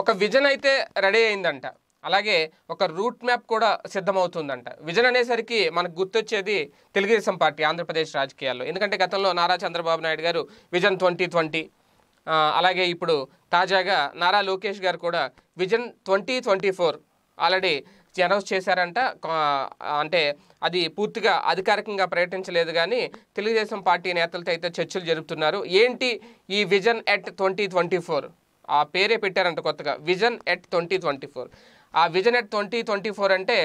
ఒక విజన్ అయితే రెడీ అయిందంట అలాగే ఒక రూట్ మ్యాప్ కూడా సిద్ధమవుతుందంట విజన్ అనేసరికి మనకు గుర్తొచ్చేది తెలుగుదేశం పార్టీ ఆంధ్రప్రదేశ్ రాజకీయాల్లో ఎందుకంటే గతంలో నారా చంద్రబాబు నాయుడు గారు విజన్ ట్వంటీ ట్వంటీ అలాగే ఇప్పుడు తాజాగా నారా లోకేష్ గారు కూడా vision twenty twenty four already announce చేశారంట అంటే అది పూర్తిగా అధికారికంగా ప్రకటించలేదు కానీ తెలుగుదేశం పార్టీ నేతలతో అయితే చర్చలు జరుపుతున్నారు ఏంటి ఈ vision at twenty twenty four ఆ పేరే పెట్టారంట కొత్తగా vision at twenty twenty four ఆ vision at twenty twenty four అంటే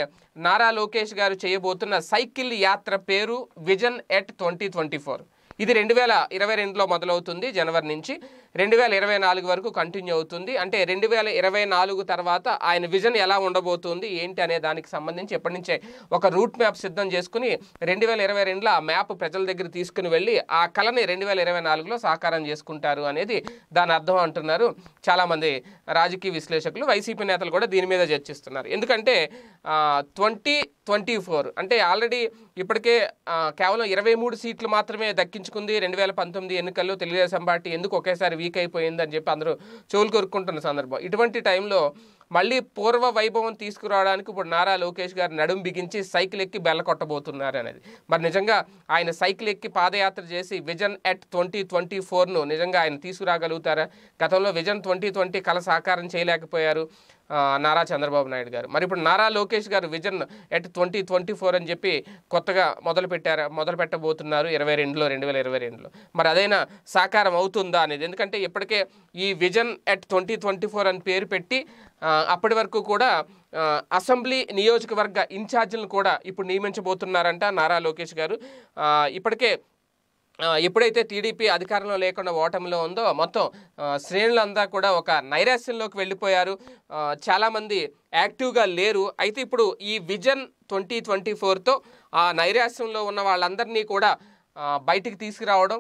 నారా లోకేష్ గారు చేయబోతున్న సైకిల్ యాత్ర పేరు vision at twenty twenty four ఇది రెండు వేల ఇరవై రెండులో మొదలవుతుంది జనవరి నుంచి రెండు వేల ఇరవై నాలుగు వరకు కంటిన్యూ అవుతుంది అంటే రెండు వేల ఇరవై నాలుగు తర్వాత ఆయన విజన్ ఎలా ఉండబోతుంది ఏంటి అనే దానికి సంబంధించి ఎప్పటి నుంచే ఒక రూట్ మ్యాప్ సిద్ధం చేసుకుని రెండు వేల ఇరవై రెండులో ఆ మ్యాప్ ప్రజల దగ్గర తీసుకుని వెళ్ళి ఆ కళని రెండు వేల ఇరవై నాలుగులో సాకారం చేసుకుంటారు అనేది దాని అర్థం అంటున్నారు చాలామంది రాజకీయ విశ్లేషకులు వైసీపీ నేతలు కూడా దీని మీద చర్చిస్తున్నారు ఎందుకంటే ట్వంటీ ట్వంటీ ఫోర్ అంటే ఆల్రెడీ ఇప్పటికే కేవలం ఇరవై మూడు సీట్లు మాత్రమే దక్కించుకుంది రెండు వేల పంతొమ్మిది ఎన్నికల్లో తెలుగుదేశం పార్టీ ఎందుకు ఒకేసారి వీక్ అయిపోయింది అని చెప్పి అందరూ చోలు కొరుక్కుంటున్న సందర్భం ఇటువంటి టైంలో మళ్ళీ పూర్వ వైభవం తీసుకురావడానికి ఇప్పుడు నారా లోకేష్ గారు నడుం బిగించి సైకిల్ ఎక్కి బెల్ల కొట్టబోతున్నారు అనేది మరి నిజంగా ఆయన సైకిల్ ఎక్కి పాదయాత్ర చేసి విజన్ ఎట్ ట్వంటీ ట్వంటీ ఫోర్ను నిజంగా ఆయన తీసుకురాగలుగుతారా గతంలో విజన్ ట్వంటీ ట్వంటీ కళ సాకారం చేయలేకపోయారు నారా చంద్రబాబు నాయుడు గారు మరి ఇప్పుడు Nara Lokesh garu vision at twenty twenty four అని చెప్పి కొత్తగా మొదలు పెట్టారు మొదలు పెట్టబోతున్నారు ఇరవై రెండులో రెండు వేల ఇరవై రెండులో మరి అదైనా సాకారం అవుతుందా అనేది ఎందుకంటే ఇప్పటికే ఈ vision at twenty twenty four అని పేరు పెట్టి అప్పటి వరకు కూడా అసెంబ్లీ నియోజకవర్గ ఇన్ఛార్జీలను కూడా ఇప్పుడు నియమించబోతున్నారంట నారా లోకేష్ గారు ఇప్పటికే ఎప్పుడైతే టీడీపీ అధికారంలో లేకుండా ఓటమిలో ఉందో మొత్తం శ్రేణులంతా కూడా ఒక నైరాశ్యంలోకి వెళ్ళిపోయారు చాలామంది యాక్టివ్గా లేరు అయితే ఇప్పుడు ఈ విజన్ ట్వంటీ ట్వంటీ ఫోర్తో ఆ నైరాశ్యంలో ఉన్న వాళ్ళందరినీ కూడా బయటికి తీసుకురావడం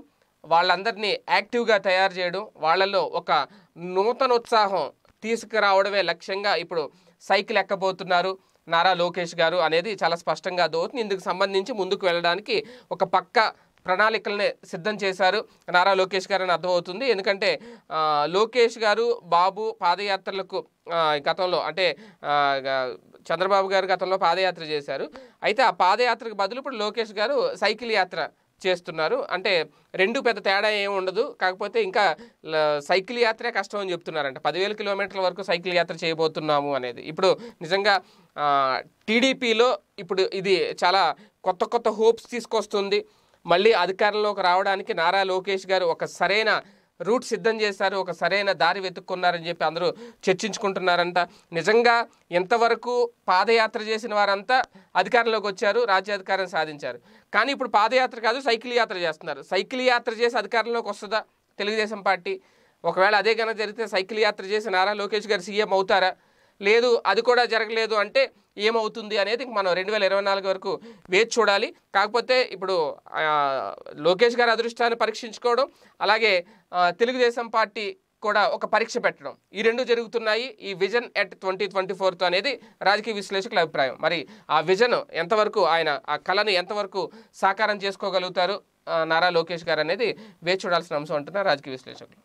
వాళ్ళందరినీ యాక్టివ్గా తయారు చేయడం వాళ్ళలో ఒక నూతన ఉత్సాహం తీసుకురావడమే లక్ష్యంగా ఇప్పుడు సైకిల్ ఎక్కబోతున్నారు నారా లోకేష్ గారు అనేది చాలా స్పష్టంగా దోతుంది ఇందుకు సంబంధించి ముందుకు వెళ్ళడానికి ఒక పక్క ప్రణాళికలనే సిద్ధం చేశారు నారా లోకేష్ గారు అని అర్థమవుతుంది ఎందుకంటే లోకేష్ గారు బాబు పాదయాత్రలకు గతంలో అంటే చంద్రబాబు గారు గతంలో పాదయాత్ర చేశారు అయితే ఆ పాదయాత్రకు బదులు ఇప్పుడు లోకేష్ గారు సైకిల్ యాత్ర చేస్తున్నారు అంటే రెండు పెద్ద తేడా ఏమి ఉండదు కాకపోతే ఇంకా సైకిల్ యాత్రే కష్టం అని చెప్తున్నారంట పదివేల కిలోమీటర్ల వరకు సైకిల్ యాత్ర చేయబోతున్నాము అనేది ఇప్పుడు నిజంగా టీడీపీలో ఇప్పుడు ఇది చాలా కొత్త కొత్త హోప్స్ తీసుకొస్తుంది మళ్ళీ అధికారంలోకి రావడానికి నారా లోకేష్ గారు ఒక సరైన రూట్ సిద్ధం చేశారు ఒక సరైన దారి వెతుక్కున్నారని చెప్పి అందరూ చర్చించుకుంటున్నారంట నిజంగా ఇంతవరకు పాదయాత్ర చేసిన వారంతా అధికారంలోకి వచ్చారు రాజ్యాధికారం సాధించారు కానీ ఇప్పుడు పాదయాత్ర కాదు సైకిల్ యాత్ర చేస్తున్నారు సైకిల్ యాత్ర చేసి అధికారంలోకి వస్తుందా తెలుగుదేశం పార్టీ ఒకవేళ అదే కనుక జరిగితే సైకిల్ యాత్ర చేసి నారా లోకేష్ గారు సీఎం అవుతారా లేదు అది కూడా జరగలేదు అంటే ఏమవుతుంది అనేది మనం రెండు వేల ఇరవై నాలుగు వరకు వేచి చూడాలి కాకపోతే ఇప్పుడు లోకేష్ గారి అదృష్టాన్ని పరీక్షించుకోవడం అలాగే తెలుగుదేశం పార్టీ కూడా ఒక పరీక్ష పెట్టడం ఈ రెండు జరుగుతున్నాయి ఈ vision at twenty twenty fourth అనేది రాజకీయ విశ్లేషకుల అభిప్రాయం మరి ఆ విజన్ ఎంతవరకు ఆయన ఆ కళను ఎంతవరకు సాకారం చేసుకోగలుగుతారు నారా లోకేష్ గారు అనేది వేచి చూడాల్సిన అంశం అంటున్నారు రాజకీయ విశ్లేషకులు